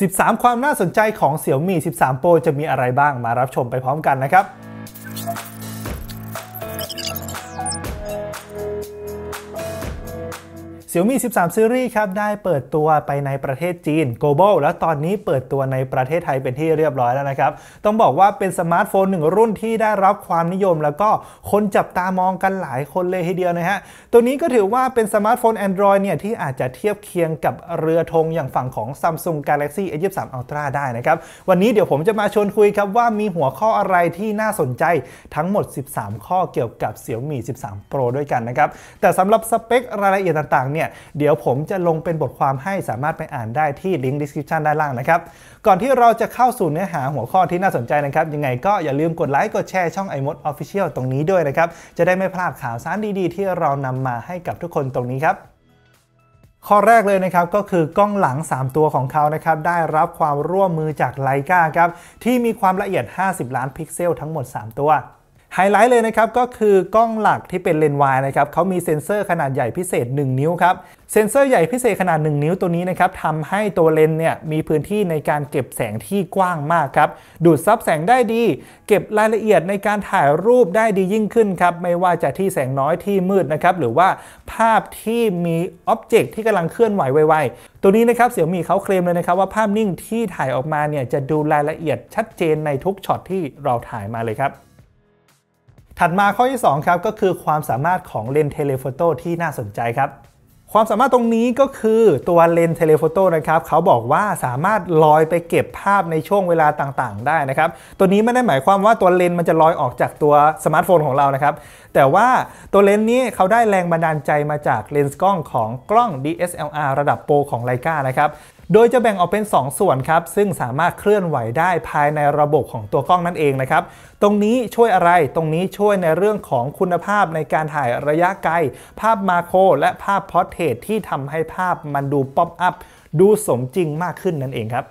13 ความน่าสนใจของ Xiaomi 13 Pro จะมีอะไรบ้างมารับชมไปพร้อมกันนะครับ Xiaomi 13 Series ครับ ได้เปิดตัวไปในประเทศจีน global แล้วตอนนี้เปิดตัวในประเทศไทยเป็นที่เรียบร้อยแล้วนะครับ ต้องบอกว่าเป็นสมาร์ทโฟนหนึ่งรุ่นที่ได้รับความนิยม แล้วก็คนจับตามองกันหลายคนเลยทีเดียวนะฮะ ตัวนี้ก็ถือว่าเป็นสมาร์ทโฟน Android เนี่ย ที่อาจจะเทียบเคียงกับเรือธงอย่างฝั่งของ Samsung Galaxy S23 Ultra ได้นะครับ วันนี้เดี๋ยวผมจะมาชวนคุยครับว่ามีหัวข้ออะไรที่น่าสนใจทั้งหมด 13 ข้อเกี่ยวกับ Xiaomi 13 Pro ด้วยกันนะครับ แต่สำหรับสเปครายละเอียดต่างๆเนี่ยเี่ยเดี๋ยวผมจะลงเป็นบทความให้สามารถไปอ่านได้ที่ลิงก์ description ด้านล่างนะครับ ก่อนที่เราจะเข้าสู่เนื้อหาหัวข้อที่น่าสนใจนะครับ ยังไงก็อย่าลืมกดไลค์กดแชร์ช่อง iMod Official ตรงนี้ด้วยนะครับ จะได้ไม่พลาดข่าวสารดีๆ ที่เรานำมาให้กับทุกคนตรงนี้ครับ ข้อแรกเลยนะครับ ก็คือกล้องหลัง 3 ตัวของเขานะครับ ได้รับความร่วมมือจากไลกาครับที่มีความละเอียด 50ล้านพิกเซลทั้งหมด 3 ตัวไฮไลท์เลยนะครับ ก็คือกล้องหลักที่เป็นเลนส์วายนะครับเขามีเซ็นเซอร์ขนาดใหญ่พิเศษ1นิ้วครับเซ็นเซอร์ใหญ่พิเศษขนาด 1 นิ้วตัวนี้นะครับทำให้ตัวเลนส์เนี่ยมีพื้นที่ในการเก็บแสงที่กว้างมากครับ ดูดซับแสงได้ดี เก็บรายละเอียดในการถ่ายรูปได้ดียิ่งขึ้นครับไม่ว่าจะที่แสงน้อยที่มืดนะครับหรือว่าภาพที่มีอ็อบเจกต์ที่กำลังเคลื่อนไหวไวๆตัวนี้นะครับเสี่ยวมีเขาเคลมเลยนะครับว่าภาพนิ่งที่ถ่ายออกมาเนี่ยจะดูรายละเอียดชัดเจนในทุกช็อตที่เราถ่ายมาเลยครับถัดมาข้อที่ 2 ครับก็คือความสามารถของเลนส์เทเลโฟโต้ที่น่าสนใจครับ ความสามารถตรงนี้ก็คือตัวเลนส์เทเลโฟโต้นะครับ เขาบอกว่าสามารถลอยไปเก็บภาพในช่วงเวลาต่างๆ ได้นะครับตัวนี้ไม่ได้หมายความว่าตัวเลนส์มันจะลอยออกจากตัวสมาร์ทโฟนของเรานะครับแต่ว่าตัวเลนส์นี้เขาได้แรงบันดาลใจมาจากเลนส์กล้องของกล้อง DSLR ระดับโปรของไลกานะครับโดยจะแบ่งออกเป็น 2 ส่วนครับซึ่งสามารถเคลื่อนไหวได้ภายในระบบของตัวกล้องนั่นเองนะครับตรงนี้ช่วยอะไรตรงนี้ช่วยในเรื่องของคุณภาพในการถ่ายระยะไกล ภาพมาโครและภาพพอร์เทรตที่ทำให้ภาพมันดูป๊อปอัพดูสมจริงมากขึ้นนั่นเองครับ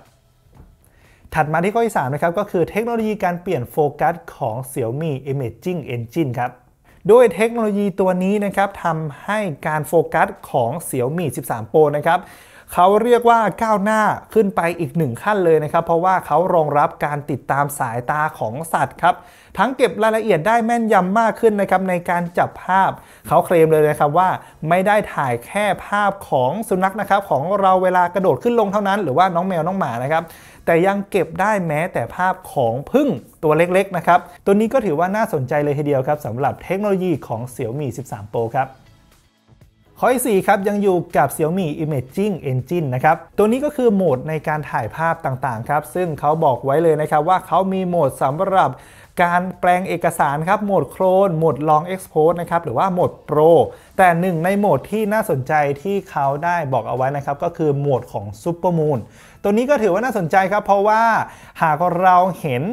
ถัดมาที่ข้อที่3นะครับก็คือเทคโนโลยีการเปลี่ยนโฟกัสของ Xiaomi Imaging Engine ครับโดยเทคโนโลยีตัวนี้นะครับทำให้การโฟกัสของ Xiaomi 13 Pro นะครับเขาเรียกว่าก้าวหน้าขึ้นไปอีกหนึ่งขั้นเลยนะครับ เพราะว่าเขารองรับการติดตามสายตาของสัตว์ครับ ทั้งเก็บรายละเอียดได้แม่นยำมากขึ้นนะครับในการจับภาพ เขาเคลมเลยนะครับ ว่าไม่ได้ถ่ายแค่ภาพของสุนัขนะครับ ของเราเวลากระโดดขึ้นลงเท่านั้น หรือว่าน้องแมวน้องหมานะครับ แต่ยังเก็บได้แม้แต่ภาพของพึ่งตัวเล็กๆนะครับตัวนี้ก็ถือว่าน่าสนใจเลยทีเดียวครับสำหรับเทคโนโลยีของ Xiaomi 13 Pro ครับข้อที่4ครับยังอยู่กับ Xiaomi Imaging Engine นะครับ ตัวนี้ก็คือโหมดในการถ่ายภาพต่างๆครับซึ่งเขาบอกไว้เลยนะครับ ว่าเขามีโหมดสำหรับการแปลงเอกสารครับ โหมดโครนโหมด Long Export นะครับหรือว่าโหมด Pro แต่หนึ่งในโหมดที่น่าสนใจที่เขาได้บอกเอาไว้นะครับ ก็คือโหมดของ Super Moon ตัวนี้ก็ถือว่าน่าสนใจครับเพราะว่าหากเราเห็น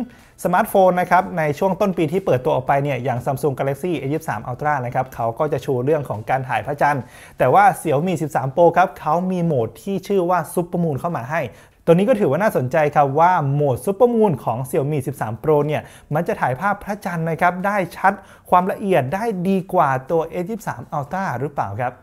สมาร์ทโฟนนะครับในช่วงต้นปีที่เปิดตัวออกไปเนี่ยอย่าง Samsung Galaxy A23 Ultra นะครับเขาก็จะชูเรื่องของการถ่ายพระจันทร์แต่ว่า Xiaomi 13 Pro ครับเขามีโหมดที่ชื่อว่าซุปเปอร์มูเข้ามาให้ตัวนี้ก็ถือว่าน่าสนใจครับว่า โหมดซุปเปอร์มูนของ Xiaomi 13 Pro เนี่ยมันจะถ่ายภาพพระจันทร์นะครับได้ชัดความละเอียดได้ดีกว่าตัว A23 Ultra หรือเปล่าครับ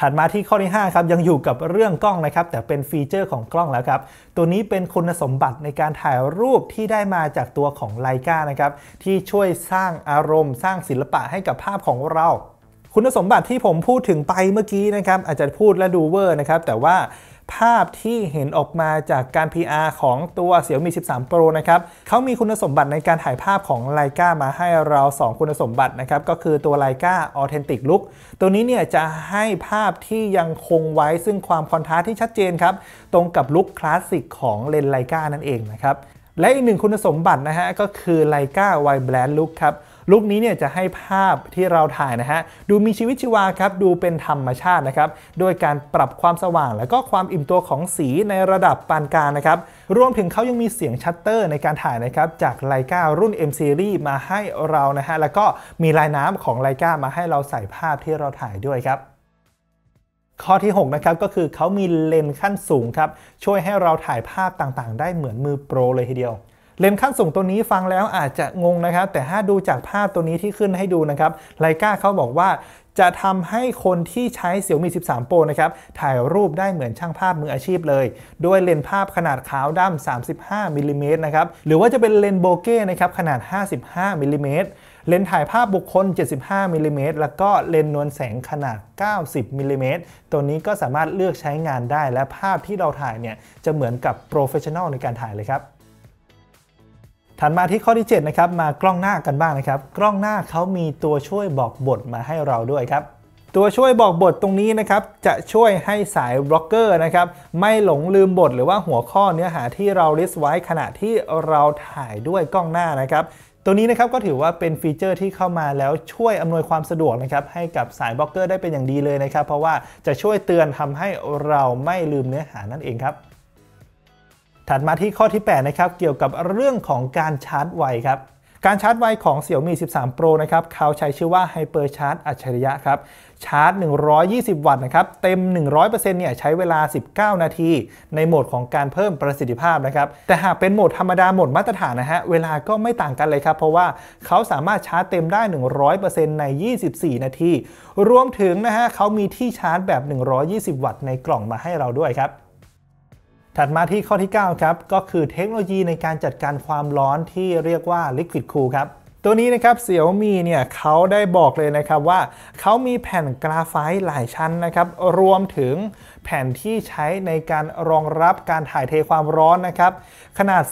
ถัดมาที่ข้อที่ 5ครับ ยังอยู่กับเรื่องกล้องนะครับ แต่เป็นฟีเจอร์ของกล้องแล้วครับ ตัวนี้เป็นคุณสมบัติในการถ่ายรูปที่ได้มาจากตัวของไลกานะครับ ที่ช่วยสร้างอารมณ์สร้างศิลปะให้กับภาพของเรา คุณสมบัติที่ผมพูดถึงไปเมื่อกี้นะครับอาจจะพูดและดูเวอร์ นะครับแต่ว่าภาพที่เห็นออกมาจากการ PR ของตัวเสี่ยวมี 13 Pro นะครับเขามีคุณสมบัติในการถ่ายภาพของไลกามาให้เรา 2 คุณสมบัตินะครับ ก็คือตัวไลกาออเทนติกลุกตัวนี้เนี่ยจะให้ภาพที่ยังคงไว้ซึ่งความคอนทราสต์ที่ชัดเจนครับ ตรงกับลุคคลาสสิกของเลนไลกานั่นเองนะครับ และอีกหนึ่งคุณสมบัตินะฮะก็คือไลกาไวแบรนด์ลุ o ครับลุคนี้เนี่ยจะให้ภาพที่เราถ่ายนะฮะดูมีชีวิตชีวาครับดูเป็นธรรมชาตินะครับโดยการปรับความสว่างและก็ความอิ่มตัวของสีในระดับปานกลางนะครับรวมถึงเขายังมีเสียงชัตเตอร์ในการถ่ายนะครับจากไลการุ่น M Series มาให้เรานะฮะแล้วก็มีลายน้ำของไลกามาให้เราใส่ภาพที่เราถ่ายด้วยครับข้อที่6นะครับก็คือเขามีเลนส์ขั้นสูงครับช่วยให้เราถ่ายภาพต่างๆ ได้เหมือนมือโปรเลยทีเดียวเลนส์ข้างสูงตัวนี้ฟังแล้วอาจจะงงนะครับแต่ถ้าดูจากภาพตัวนี้ที่ขึ้นให้ดูนะครับไลกาเขาบอกว่าจะทำให้คนที่ใช้เสี่ยวมี 13 โปรนะครับถ่ายรูปได้เหมือนช่างภาพมืออาชีพเลย ด้วยเลนส์ภาพขนาดขาวดำา35มิลิเมตรนะครับหรือว่าจะเป็นเลนส์โบเก้นะครับขนาด 55มิลิเมตรเลนส์ถ่ายภาพบุคคล 75มิลิเมตรแล้วก็เลนส์นวลแสงขนาด 90มิลิเมตรตัวนี้ก็สามารถเลือกใช้งานได้และภาพที่เราถ่ายเนี่ยจะเหมือนกับโปรเฟชชั่นอลในการถ่ายเลยครับถัดมาที่ข้อที่7นะครับมากล้องหน้ากันบ้างนะครับ กล้องหน้าเขามีตัวช่วยบอกบทมาให้เราด้วยครับตัวช่วยบอกบทตรงนี้นะครับ จะช่วยให้สายบล็อกเกอร์นะครับ ไม่หลงลืมบท หรือว่าหัวข้อเนื้อหาที่เราลิสต์ไว้ขณะที่เราถ่ายด้วยกล้องหน้านะครับ ตัวนี้นะครับก็ถือว่าเป็นฟีเจอร์ที่เข้ามาแล้วช่วยอำนวยความสะดวกนะครับให้กับสายบล็อกเกอร์ได้เป็นอย่างดีเลยนะครับ เพราะว่าจะช่วยเตือนทำให้เราไม่ลืมเนื้อหานั่นเองครับถัดมาที่ข้อที่8นะครับเกี่ยวกับเรื่องของการชาร์จไวครับการชาร์จไวของ Xiaomi 13 Pro นะครับเขาใช้ชื่อว่า Hyper Charge อัจฉริยะครับชาร์จ 120 วัตต์นะครับเต็ม 100%เนี่ยใช้เวลา 19 นาที ในโหมดของการเพิ่มประสิทธิภาพนะครับแต่หากเป็นโหมดธรรมดาโหมดมาตรฐานนะฮะเวลาก็ไม่ต่างกันเลยครับเพราะว่าเขาสามารถชาร์จเต็มได้ 100%ใน 24 นาที รวมถึงนะฮะเขามีที่ชาร์จแบบ 120 วัตต์ในกล่องมาให้เราด้วยครับถัดมาที่ข้อที่9ครับก็คือเทคโนโลยีในการจัดการความร้อนที่เรียกว่า Liquid Cool ครับตัวนี้นะครับเสี่ยวมีเนี่ยเขาได้บอกเลยนะครับว่า เขามีแผ่นกราไฟต์หลายชั้นนะครับรวมถึงแผ่นที่ใช้ในการรองรับการถ่ายเทความร้อนนะครับขนาด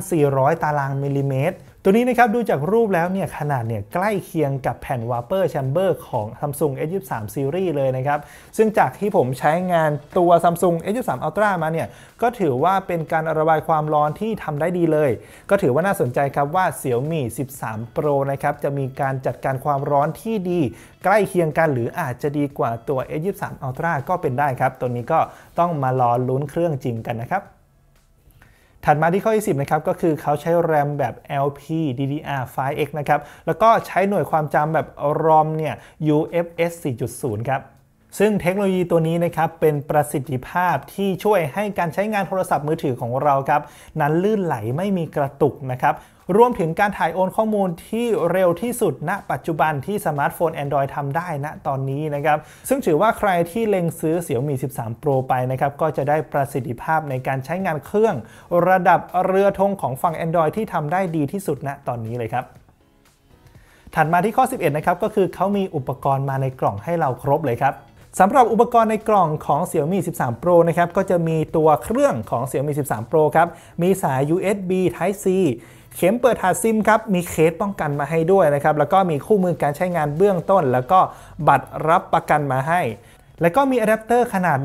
3,400 ตารางมิลลิเมตรตัวนี้นะครับดูจากรูปแล้วเนี่ยขนาดเนี่ยใกล้เคียงกับแผ่นวาเปอร์แชมเบอร์ของ Samsung S23 Series เลยนะครับ ซึ่งจากที่ผมใช้งานตัว Samsung S23 Ultra มาเนี่ยก็ถือว่าเป็นการระบายความร้อนที่ทำได้ดีเลย ก็ถือว่าน่าสนใจครับว่า Xiaomi 13 Pro นะครับ จะมีการจัดการความร้อนที่ดี ใกล้เคียงกันหรืออาจจะดีกว่าตัว S23 Ultra ก็เป็นได้ครับ ตัวนี้ก็ต้องมารอลุ้นเครื่องจริงกันนะครับถัดมาที่ข้อที่10นะครับ ก็คือเขาใช้แรมแบบ LP DDR5X นะครับ แล้วก็ใช้หน่วยความจำแบบ ROM เนี่ย UFS 4.0 ครับซึ่งเทคโนโลยีตัวนี้นะครับเป็นประสิทธิภาพที่ช่วยให้การใช้งานโทรศัพท์มือถือของเราครับ นั้นลื่นไหลไม่มีกระตุกนะครับ รวมถึงการถ่ายโอนข้อมูลที่เร็วที่สุดณ ปัจจุบันที่สมาร์ทโฟน Android ทำได้ณตอนนี้นะครับ ซึ่งถือว่าใครที่เล็งซื้อเี่ยวมี 13 Pro ไปนะครับ ก็จะได้ประสิทธิภาพในการใช้งานเครื่องระดับเรือธงของฝั่ง Android ที่ทำได้ดีที่สุดณตอนนี้เลยครับ ถัดมาที่ข้อ 11นะครับก็คือเขามีอุปกรณ์มาในกล่องให้เราครบเลยครับสำหรับอุปกรณ์ในกล่องของ Xiaomi 13 Pro นะครับก็จะมีตัวเครื่องของ Xiaomi 13 Pro ครับ มีสาย USB Type C เข็มเปิดถาซิมครับ มีเคสป้องกันมาให้ด้วยนะครับ แล้วก็มีคู่มือการใช้งานเบื้องต้น แล้วก็บัตรรับประกันมาให้แล้วก็มีอะแดปเตอร์ขนาด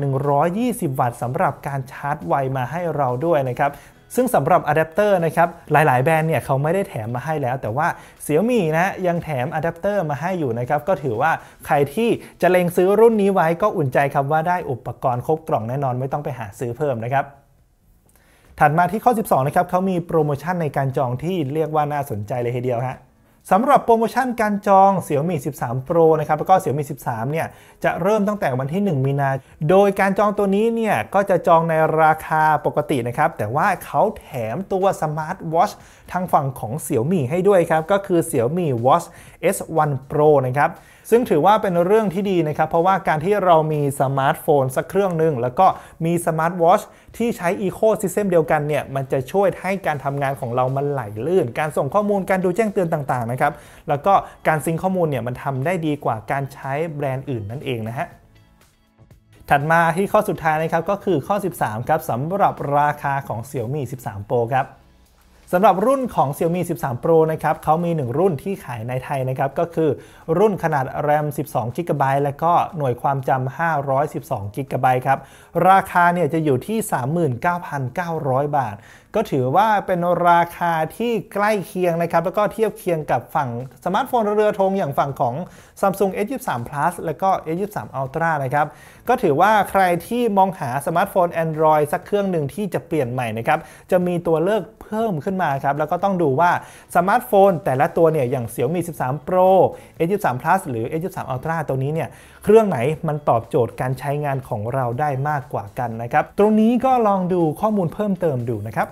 120 วัตต์สำหรับการชาร์จไวมาให้เราด้วยนะครับ ซึ่งสำหรับอะแดปเตอร์นะครับหลายๆ แบรนด์เนี่ยเขาไม่ได้แถมมาให้แล้ว แต่ว่าเสี่ยมี่นะยังแถมอะแดปเตอร์มาให้อยู่นะครับก็ถือว่าใครที่จะเล็งซื้อรุ่นนี้ไว้ก็อุ่นใจครับว่าได้อุปกรณ์ครบกล่องแน่นอนไม่ต้องไปหาซื้อเพิ่มนะครับ ถัดมาที่ข้อ 12นะครับเขามีโปรโมชั่นในการจองที่เรียกว่าน่าสนใจเลยทีเดียวฮะสำหรับโปรโมชั่นการจองเสี่ยวมี่ 13 Pro นะครับ แล้วก็เสี่ยวมี่ 13 เนี่ย จะเริ่มตั้งแต่วันที่ 1 มีนา โดยการจองตัวนี้ เนี่ย ก็จะจองในราคาปกตินะครับ แต่ว่าเขาแถมตัวสมาร์ทวอชทางฝั่งของเสี่ยวมี่ให้ด้วยครับ ก็คือเสี่ยวมี่วอช S1 Pro นะครับ ซึ่งถือว่าเป็นเรื่องที่ดีนะครับ เพราะว่าการที่เรามีสมาร์ทโฟนสักเครื่องหนึ่งแล้วก็มีสมาร์ทวอชที่ใช้อีโคซิสเต็มเดียวกันเนี่ยมันจะช่วยให้การทำงานของเรามันไหลลื่น การส่งข้อมูลการดูแจ้งเตือนต่างๆนะครับแล้วก็การซิงข้อมูลเนี่ยมันทำได้ดีกว่าการใช้แบรนด์อื่นนั่นเองนะฮะ ถัดมาที่ข้อสุดท้ายนะครับก็คือข้อ 13ครับสำหรับราคาของ Xiaomi 13 Pro ครับสำหรับรุ่นของ Xiaomi 13 Pro นะครับเขามี 1 รุ่นที่ขายในไทยนะครับ ก็คือรุ่นขนาด RAM 12 GB และก็หน่วยความจำ512 GB ครับ ราคาเนี่ยจะอยู่ที่ 39,900 บาท ก็ถือว่าเป็นราคาที่ใกล้เคียงนะครับ แล้วก็เทียบเคียงกับฝั่งสมาร์ทโฟนเรือธงอย่างฝั่งของ Samsung S23 Plus และก็ S23 Ultra นะครับ ก็ถือว่าใครที่มองหาสมาร์ทโฟน Android สักเครื่องหนึ่งที่จะเปลี่ยนใหม่นะครับ จะมีตัวเลือกพิ่มขึ้นมาครับแล้วก็ต้องดูว่าสมาร์ทโฟนแต่ละตัวเนี่ยอย่าง Xiaomi 13 Pro a 1 3 Plus หรือ a 1 3 Ultra ตัวนี้เนี่ย เครื่องไหนมันตอบโจทย์การใช้งานของเราได้มากกว่ากันนะครับ ตรงนี้ก็ลองดูข้อมูลเพิ่มเติมดูนะครับ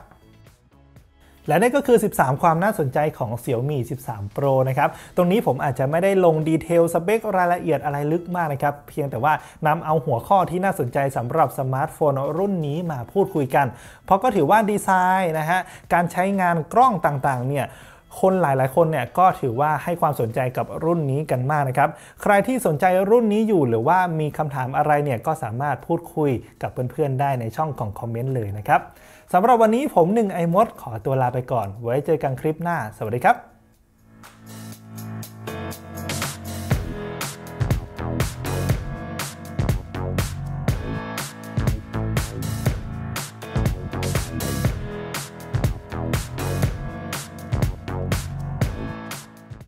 และนี่ก็คือ 13 ความน่าสนใจของ Xiaomi 13 Pro นะครับ ตรงนี้ผมอาจจะไม่ได้ลงดีเทลสเปครายละเอียดอะไรลึกมากนะครับ เพียงแต่ว่านำเอาหัวข้อที่น่าสนใจสำหรับสมาร์ทโฟนรุ่นนี้มาพูดคุยกัน เพราะก็ถือว่าดีไซน์นะฮะ การใช้งานกล้องต่างๆเนี่ย คนหลายๆคนเนี่ยก็ถือว่าให้ความสนใจกับรุ่นนี้กันมากนะครับ ใครที่สนใจรุ่นนี้อยู่หรือว่ามีคำถามอะไรเนี่ยก็สามารถพูดคุยกับเพื่อนๆได้ในช่องของคอมเมนต์เลยนะครับสำหรับวันนี้ผมหนึ่งไอมดขอตัวลาไปก่อน ไว้เจอกันคลิปหน้าสวัสดีครับ